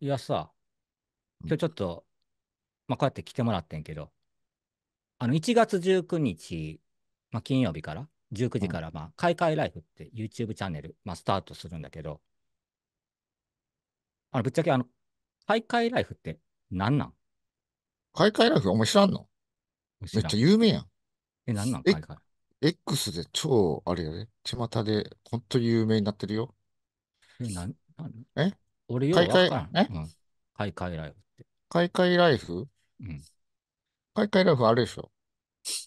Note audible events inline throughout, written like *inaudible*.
いやさ、今日ちょっと、まあ、こうやって来てもらってんけど、あの、1月19日、まあ、金曜日から、19時から、まあ、開会ライフって YouTube チャンネル、まあ、スタートするんだけど、あの、ぶっちゃけ、あの、開会ライフって何なん開会ライフお前知らんのめっちゃ有名やん。え、何なんえ開会 X で超、あれやね、巷で本当と有名になってるよ。え、なん、なんえ俺よくわかえうん買い替えライフって。買い替えライフうん。買い替えライフあるでしょ。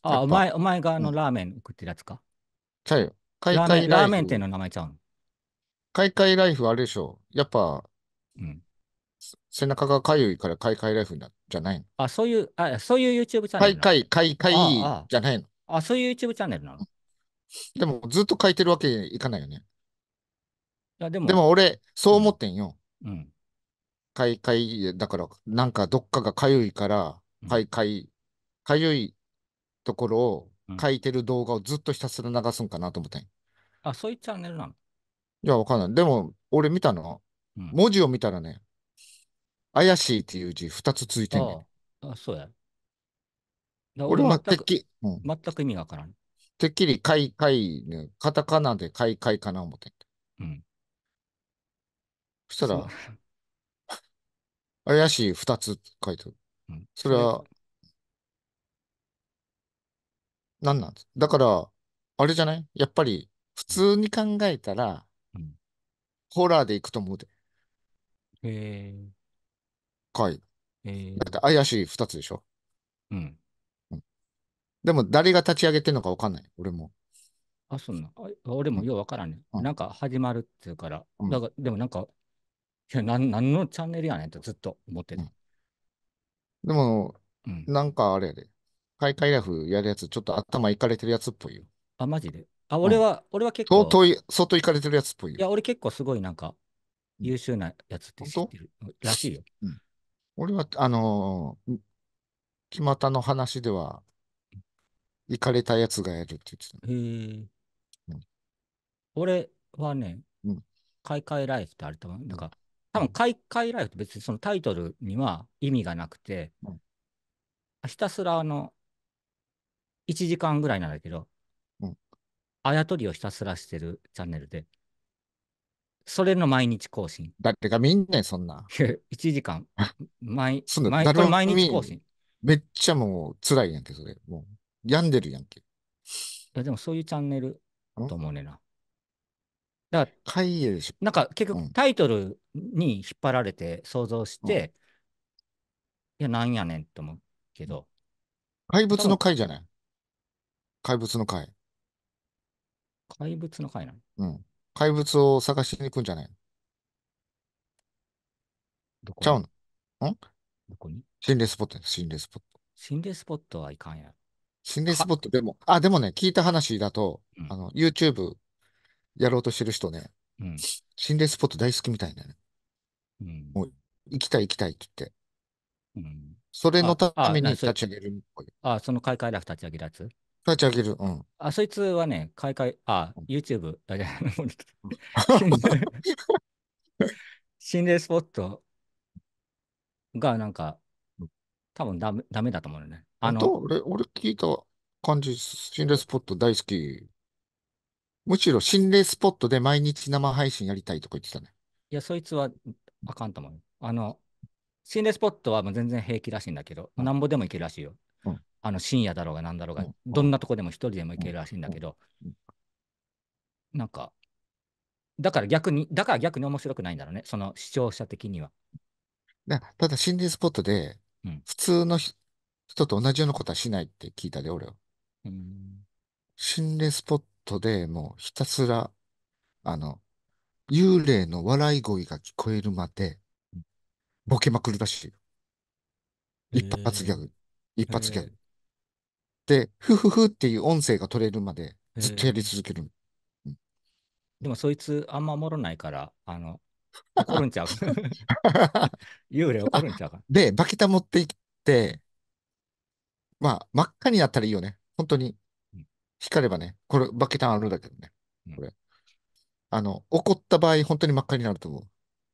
あ、お前、お前があのラーメン食ってるやつか。ちゃうよ。買い替えライフ。ラーメン店の名前ちゃうの。買い替えライフあるでしょ。やっぱ、うん。背中がかゆいから買い替えライフじゃないの。あ、そういう、あ、そういう YouTube チャンネル。買い替え、買い替えじゃないの。あ、そういう YouTube チャンネルなの。でも、ずっと書いてるわけにいかないよね。いやでもでも俺、そう思ってんよ。うん。かいかい、だから、なんかどっかがかゆいから、かいかい、かゆいところを書いてる動画をずっとひたすら流すんかなと思ってん。あ、そういうチャンネルなのいや、わかんない。でも、俺見たの、うん文字を見たらね、怪しいっていう字2つついてんねん。ああ、そうや。俺はてっ全くきり、うん、全く意味がわからん。てっきりかいかい、カタカナでかいかいかな思ってん。うん。そしたら、怪しい2つって書いてある。それは、何なんですだから、あれじゃないやっぱり、普通に考えたら、ホラーでいくと思うで。えー、かい。えー、だって怪しい2つでしょ。うん。うん、でも、誰が立ち上げてるのか分かんない。俺も。あ、そんな。俺もよう分からんね。うん、なんか始まるっていうから。だからでもなんか、や、なんなんのチャンネルやねんとずっと思ってた。でも、うんなんかあれやで。海外ライフやるやつ、ちょっと頭いかれてるやつっぽいよ。あ、マジで。あ、俺は、俺は結構。相当い、相当いかれてるやつっぽいいや、俺結構すごいなんか、優秀なやつって知ってるらしいよ。俺は、あのー、木又の話では、いかれたやつがやるって言ってたへえ俺はねうん、ライフってあると思う。なんか、多分開会ライフって別にそのタイトルには意味がなくて、うん、ひたすらあの、1時間ぐらいなんだけど、うん、あやとりをひたすらしてるチャンネルで、それの毎日更新。だがてんみん、そんな。1時間。毎 *laughs* 毎毎日更新。めっちゃもう辛いやんけ、それ。もう、病んでるやんけ。いや、でもそういうチャンネルと思うねな。だから、でしょ。なんか結局タイトルに引っ張られて想像して、いや、なんやねんと思うけど。怪物の怪じゃない怪物の怪。怪物の怪なのうん。怪物を探しに行くんじゃないどこちゃうのんどこに心霊スポット心霊スポット。心霊スポットはいかんや心霊スポットでも、あ、でもね、聞いた話だと、うん、あの、YouTube やろうとしてる人ね、うん、心霊スポット大好きみたいなね。うん、もう行きたい行きたいって言って。うん、それのために立ち上げる。あその開会だ、立ち上げるやつ立ち上げる。うん。あ、そいつはね、開会、あ、YouTube、あれ、*laughs* 心霊スポットがなんか、多分ダメダメだと思うね。あの、俺、俺聞いた感じ、心霊スポット大好き。むしろ心霊スポットで毎日生配信やりたいとか言ってたね。いや、そいつはあかんと思う。あの、心霊スポットはもう全然平気らしいんだけど、うんなんぼでも行けるらしいよ。うんあの深夜だろうがなんだろうが、うんどんなとこでも一人でも行けるらしいんだけど、うんなんか、だから逆に、だから逆に面白くないんだろうね、その視聴者的には。だただ心霊スポットで普通の人と同じようなことはしないって聞いたで、俺は。心霊スポットトでもうひたすら、あの、幽霊の笑い声が聞こえるまで、ボケまくるらしい一発ギャー、グ、一発ギャグ。で、ふふふっていう音声が取れるまで、ずっとやり続ける。でもそいつあんまもらないから、あの、*laughs* 怒るんちゃう *laughs* 幽霊怒るんちゃうかで、バケタ持って行って、まあ、真っ赤になったらいいよね。本当に、光ればね、これ、バケタンあるんだけどね、これ。あの、怒った場合、本当に真っ赤になると思う。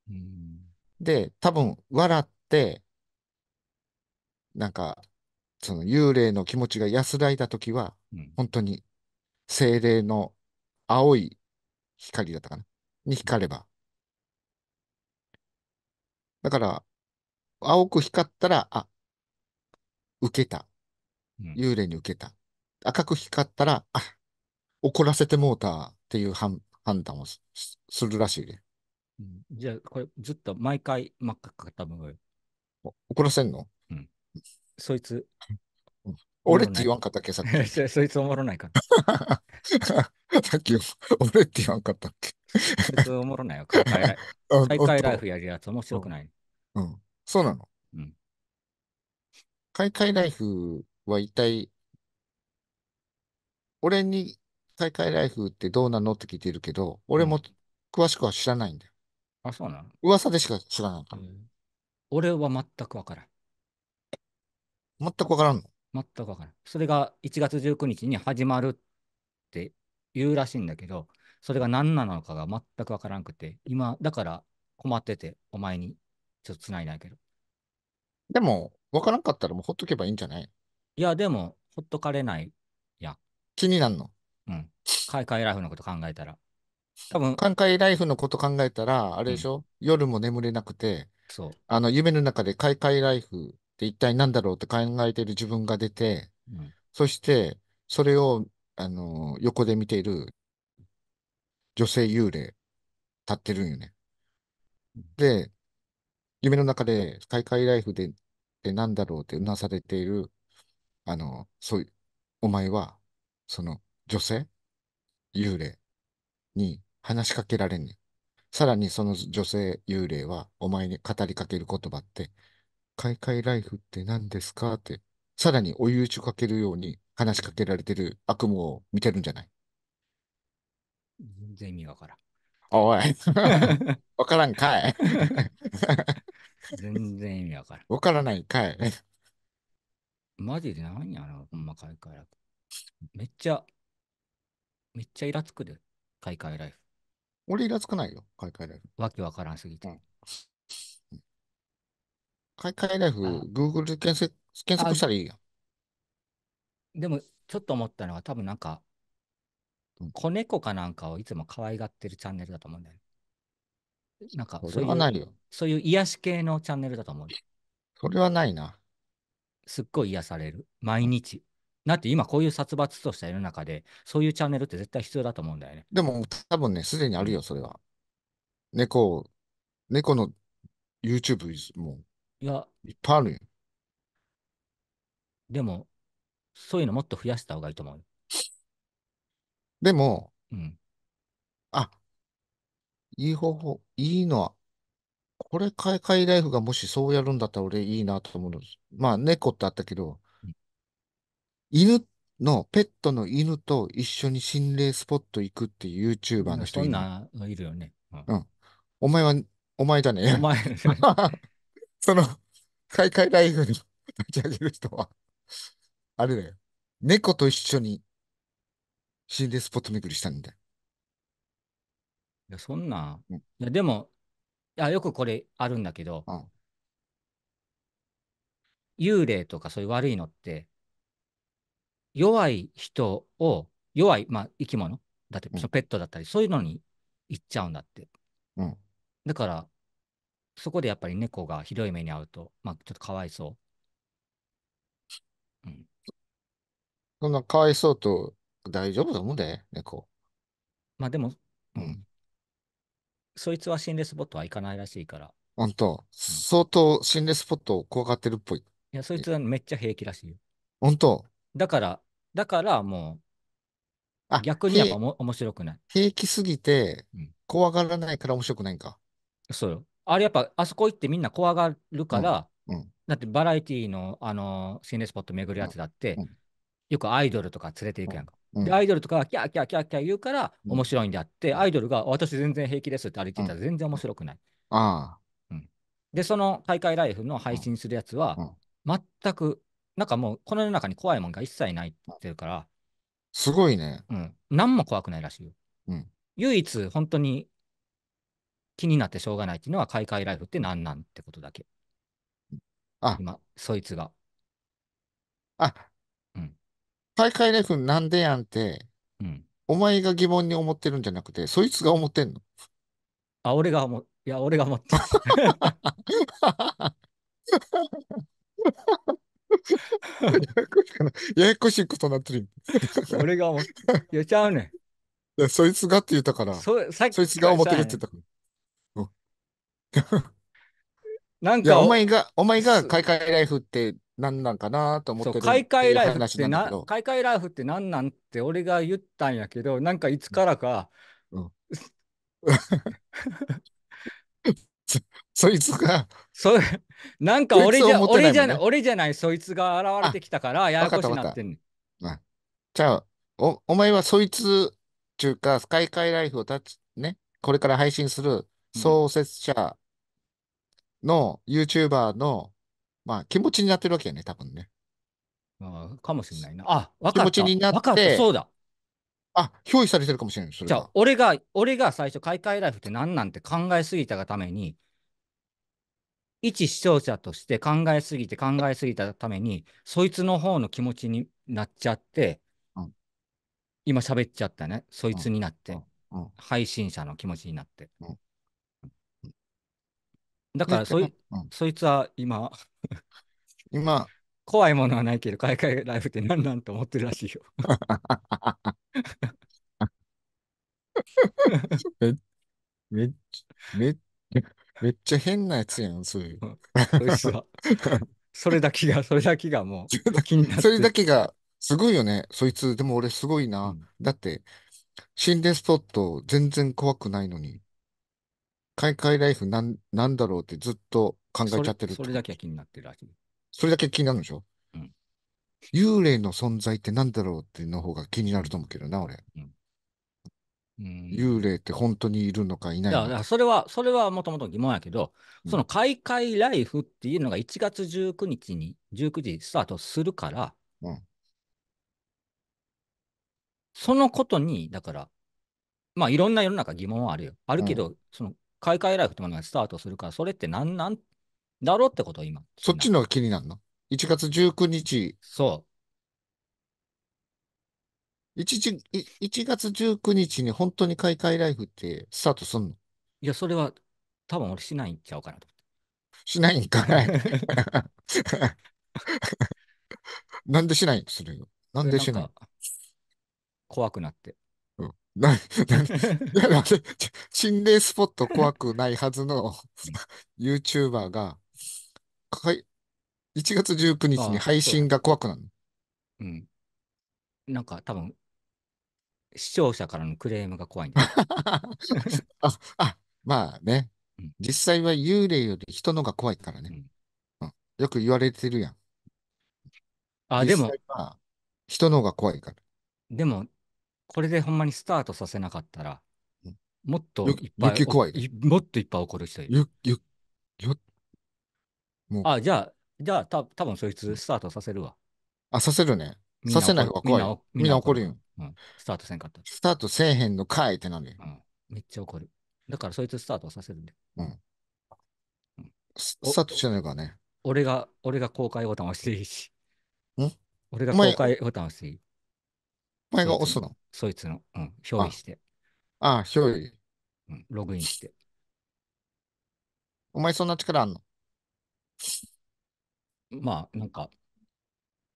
うん、で、多分、笑って、なんか、その幽霊の気持ちが安らいだときは、本当に精霊の青い光だったかなに光れば。だから、青く光ったら、あ、受けた。幽霊に受けた。赤く光ったら、あ、怒らせてもうたっていう判断をするらしいで、じゃあ、これずっと毎回真っ赤かったむ怒らせんのうん。そいつ。俺って言わんかったっけ、さっき。*laughs* そいつおもろないから。*laughs* さっき、俺って言わんかったっけ。そいつおもろないよ。大会大会ライフやるやつ面白くない。うん。そうなの。うん。開会ライフは一体俺に大会ライフってどうなのって聞いてるけど、俺も詳しくは知らないんだよ。あ、そうなの噂でしか知らないから。うん俺は全くわからん。全くわからんの。全くわからん。それが1月19日に始まるって言うらしいんだけど、それが何なのかが全くわからんくて、今、だから困ってて、お前にちょっとつないだけど。でも、わからんかったらもうほっとけばいいんじゃないいや、でも、ほっとかれない気になるの。うん。海外ライフのこと考えたら。多分。海外ライフのこと考えたら、あれでしょ、うん、夜も眠れなくて、そう。あの、夢の中で海外ライフって一体何だろうって考えている自分が出て、うん、そして、それを、あの、横で見ている女性幽霊、立ってるんよね。で、夢の中で、海外ライフで、で何だろうってうなされている、あの、そういう、お前はその、女性幽霊に話しかけられんねん。さらにその女性幽霊はお前に語りかける言葉って、海外ライフって何ですかって、さらに追い打ちをかけるように話しかけられてる悪夢を見てるんじゃない全然意味わからん。おい、*laughs* わからんかい。全然意味わからん。わからないかい。マジで何やろ、ほんま海外ライフ。めっちゃ、めっちゃイラつくで、買い替えライフ。俺イラつかないよ、買い替えライフ。わけわからんすぎて。うん買い替えライフ、Google で検索検索したらいいやん。でも、ちょっと思ったのは、多分なんか、うん、子猫かなんかをいつも可愛がってるチャンネルだと思うんだよね。なんかそういう、ないよ。そういう癒し系のチャンネルだと思う。それはないな。すっごい癒される。毎日。だって今こういう殺伐とした世の中で、そういうチャンネルって絶対必要だと思うんだよね。でも、多分ね、すでにあるよ、それは。猫、猫の YouTube もいや、いっぱいあるよ。でも、そういうのもっと増やした方がいいと思う。でも、うん。あ、いい方法、いいのは、これ、海外ライフがもしそうやるんだったら俺いいなと思うす。まあ、猫ってあったけど、犬の、ペットの犬と一緒に心霊スポット行くっていう YouTuber の人いそるんなのいるよね。うんうん。お前は、お前だおね。前、*laughs* その、海外ライフに立ち上げる人は、あれだよ。猫と一緒に心霊スポット巡りしたんだよ。いや、そんな、うんいや、でも、いや、よくこれあるんだけど、うん幽霊とかそういう悪いのって、弱い人を、弱い、まあ、生き物だって、そのペットだったり、そういうのに行っちゃうんだって。うん、だから、そこでやっぱり猫がひどい目に遭うと、まあ、ちょっとかわいそう。うん、そんなかわいそうと大丈夫だもんね、猫。まあでも、うん。そいつは心霊スポットは行かないらしいから。本当、うん、相当心霊スポットを怖がってるっぽい。いや、そいつはめっちゃ平気らしいよ。本当だから、だからもう、あ逆にやっぱおも面白くない。平気すぎて怖がらないから面白くないんか。そうよ。あれやっぱ、あそこ行ってみんな怖がるから、うんうんだってバラエティーの、あのー心霊スポット巡るやつだって、うんうんよくアイドルとか連れていくやんか。うんで、アイドルとかがキャーキャーキャーキャー言うから面白いんであって、アイドルが私全然平気ですって歩いてたら全然面白くない。ああ、で、その大会ライフの配信するやつは、全くなんかもう、この世の中に怖いもんが一切ないって言ってるから、すごいね。うん。何も怖くないらしいよ。うん。唯一、本当に気になってしょうがないっていうのは、海外ライフって何なんってことだけ。あ、今、そいつが。あ、うん。海外ライフなんでやんって、うん。お前が疑問に思ってるんじゃなくて、そいつが思ってんのあ、俺が思、いや、俺が思ってる。*laughs* *laughs* ややこしいことになってる。俺が思って、言っちゃうねん。いや、そいつがって言ったから、そさっきそいつが思ってるって言ったから。なんかお前が、お前が開会ライフって何なんかなと思ってる開会ライフってな、開会ライフって何なんって俺が言ったんやけど、なんかいつからか、うん、*laughs* そいつが。そなんか俺じゃ、ね、俺じゃない、俺じゃない、そいつが現れてきたから、ややこしなってんねん。じゃあ、お、お前はそいつ、中か、スカイカイライフをたち、ね、これから配信する創設者の YouTuber の、うん、まあ、気持ちになってるわけやね、多分ね。ああかもしれないな。あ、わかった。気持ちになって。そうだ。あ、憑依されてるかもしれない。じゃあ、俺が、俺が最初、カイライフって何なんて考えすぎたがために、一視聴者として考えすぎて考えすぎたために、そいつの方の気持ちになっちゃって、うん、今喋っちゃったね。そいつになって、うん、配信者の気持ちになって。だからそい、そいつは今今、*laughs* 怖いものはないけど、海外ライフって何なんと思ってるらしいよ *laughs* めっちゃ、めっめっちゃ変なやつやん、そういう。そそれだけが、それだけがもう *laughs* 気になって。それだけが、すごいよね。そいつ、でも俺すごいな。うん、だって、心霊スポット全然怖くないのに、海外ライフなんなんだろうってずっと考えちゃってるそれだけ気になってるらしい。それだけ気になるんでしょ、うん、幽霊の存在ってなんだろうっていうの方が気になると思うけどな、俺。幽霊って本当にいるのかいないのか。それは、それはもともと疑問やけど、その開会ライフっていうのが1月19日に、19時スタートするから、うん、そのことに、だから、まあいろんな世の中疑問はあるよ。あるけど、うん、その開会ライフってものがスタートするから、それって何なんだろうってこと今。そっちのが気になるの ?1 月19日。そう。1, 月19日に本当に開会ライフってスタートすんのいや、それは多分俺しないんちゃうかなと。しないんかい。*laughs* なんでしないんするよ。なんでしないん怖くなって。うんな、*laughs* 心霊スポット怖くないはずの *laughs* YouTuber が、かい、1月19日に配信が怖くなる。うん。なんか多分、視聴者からのクレームが怖いん *laughs* ああまあね、うん、実際は幽霊より人のが怖いからね、うん、うん、よく言われてるやんあでも人のが怖いからでもこれでほんまにスタートさせなかったら、うん、もっといっぱい怖いもっといっぱい怒る人いるゆゆあじゃあじゃあた多分そいつスタートさせるわあさせるねさせない方が怖いみんな怒るよ。スタートせんかった。スタートせえへんのかいってなんで。めっちゃ怒る。だからそいつスタートさせるんで。うん。スタートしないからね。俺が、俺が公開ボタン押していいし。ん俺が公開ボタン押していい。前が押すのそいつの。うん。表示して。ああ、表示。うん。ログインして。お前そんな力あんのまあ、なんか、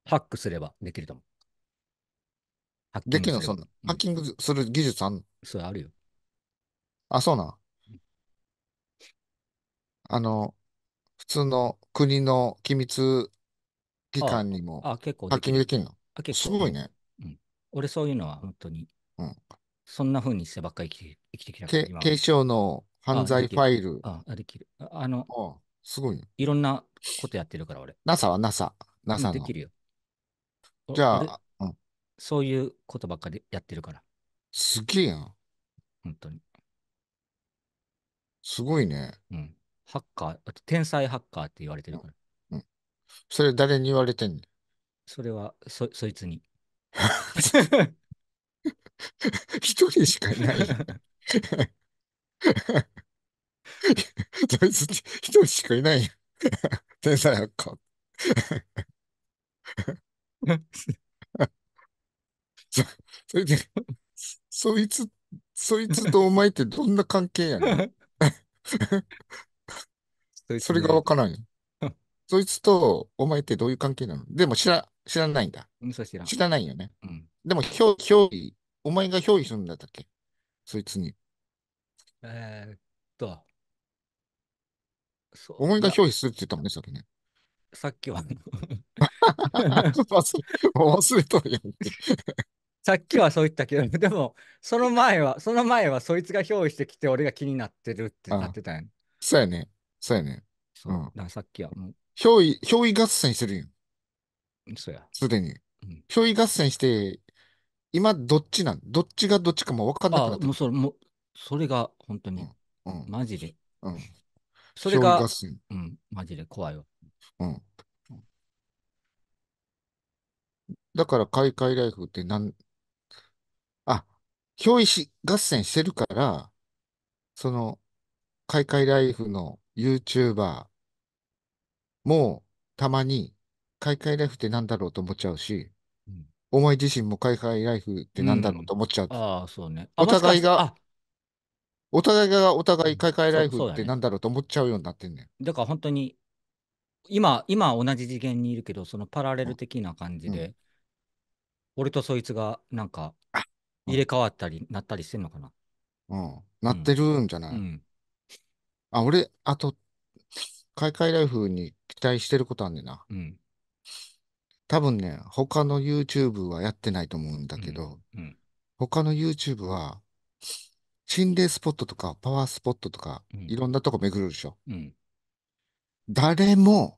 ハックすればできると思う。ハッキングできるの、そんな。ハッキングする技術あんのそれあるよ。あ、そうなんあの、普通の国の機密機関にもあ、結構ハッキングできるのあ、結すごいね。俺そういうのは本当に、うんそんなふうにしてばっかり生きて生きてきたけ警視庁の犯罪ファイル。あ、あできる。あの、あすごいいろんなことやってるから俺。NASA は NASA。NASA できるよ。じゃあ、うん、そういうことばっかりやってるから。すげえやん。本当に。すごいね。うん。ハッカー、天才ハッカーって言われてるから。うん。それ誰に言われてんのそれは、そ、そいつに。*laughs* 一人しかいない。*laughs* そいつ一人しかいない。天才ハッカー。*laughs* そそれで、そいつ、そいつとお前ってどんな関係やねん。*laughs* それがわからんそいつとお前ってどういう関係なのでも知ら、知らないんだ。うん、そ知らん。知らないよね。うん。でも、ひょ、憑依、お前が憑依するんだったっけそいつに。えーっと、そお前がや、憑依するって言ったもんね、さっきね。さっきは。*laughs* 忘れとるやん。*laughs* さっきはそう言ったけど、でも、その前は、その前はそいつが憑依してきて、俺が気になってるってなってたやん。そうやね。そうやね。そう。だからさっきはう。憑依、憑依合戦してるやん。そうや。すでに。憑依合戦して、今どっちなんどっちがどっちかも分かんなくなった。もうそれ、もう、それが本当に、うん、うん、マジで。うん。それが、うん、マジで怖いわ。うん。だから、海外ライフってなん、あ、憑依し合戦してるから、その、海外ライフの YouTuber もたまに、海外ライフってなんだろうと思っちゃうし、うん。お前自身も海外ライフってなんだろうと思っちゃう。ああ、そうね。あ、おもしか互いし、が、あ、お互いがお互いん、海外ライフっそうだてね。なんだろうと思っちゃうようになってんねん。だから本当に今、今同じ次元にいるけど、そのパラレル的な感じで、うん、俺とそいつがなんか入れ替わったり、なったりしてんのかな。うん、なってるんじゃない、うん、あ、俺、あと、海外ライフに期待してることあんねんな。うん。多分ね、他の YouTube はやってないと思うんだけど、うんうん、他の YouTube は、心霊スポットとかパワースポットとか、いろんなとこ巡るでしょ。うん誰も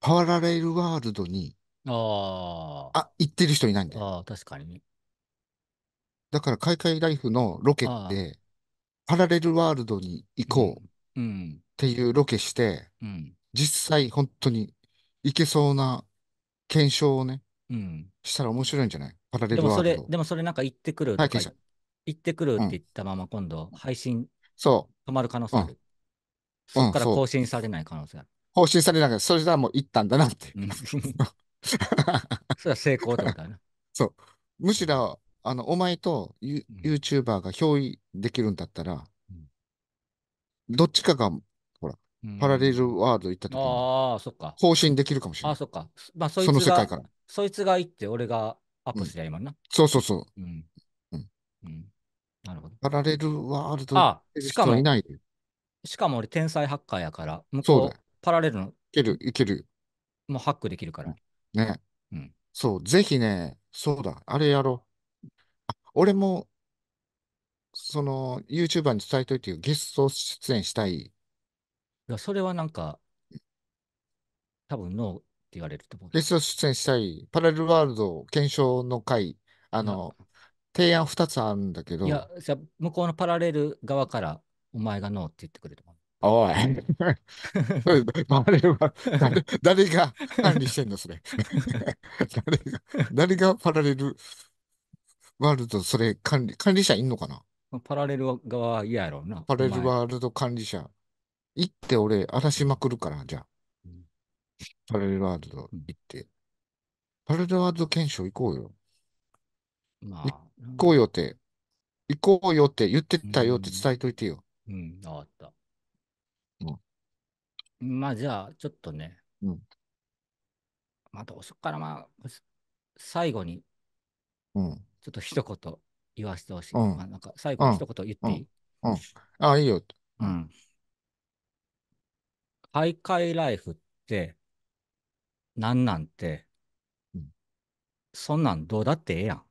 パラレルワールドにああ、行ってる人いないんだよ。あ確かに。だから、海外ライフのロケで、パラレルワールドに行こうっていうロケして、うんうん、実際本当に行けそうな検証をね、うん、したら面白いんじゃないパラレルワールド。でもそれ、でもそれなんか行ってくるとか、行ってくるって言ったまま今度、配信、そう。止まる可能性ある。そこから更新されない可能性ある。更新されなから、それじゃもう行ったんだなって。それは成功ったこな。*laughs* そう。むしろ、あの、お前とユ、YouTuber が憑依できるんだったら、うん、どっちかが、ほら、パラレルワールド行った時に、ああ、そっか。更新できるかもしれない。あ、そっか。まあ、そいつが、その世界から。そいつが行って、俺がアップすりゃ今な、そうそうそう。うん。うん。なるほど。パラレルワールドあ、しかいないしかも俺、天才ハッカーやから、向そうだう、パラレルの、いける、いける。もうハックできるから。ね。うん。そう、ぜひね、そうだ、あれやろう。あ俺も、その、YouTuber に伝えといてゲスト出演したい。いや、それはなんか、多分ノーって言われると思う。ゲスト出演したい、パラレルワールド検証の会、あの、提案2つあるんだけど。いや、じゃ向こうのパラレル側からお前がノーって言ってくれともおい。誰、誰が管理してんの、それ。誰が、誰がパラレルワールド、それ管理、管理者いんのかなパラレル側は嫌やろうな。パラレルワールド管理者。行って俺、荒らしまくるから、じゃあ。パラレルワールド行って。パラレルワールド検証行こうよ。まあ、行こうよって、行こうよって言ってたよって伝えといてよ。うん、わかった。うん、まあ、じゃあ、ちょっとね、うん、また、そこから、まあ、最後に、うん、ちょっと一言言わせてほしい。うん、まあ、なんか、最後に一言言っていい、うん、うん、ああ、いいよ。うん。徘徊ライフって、なんなんて、そんなんどうだってええやん。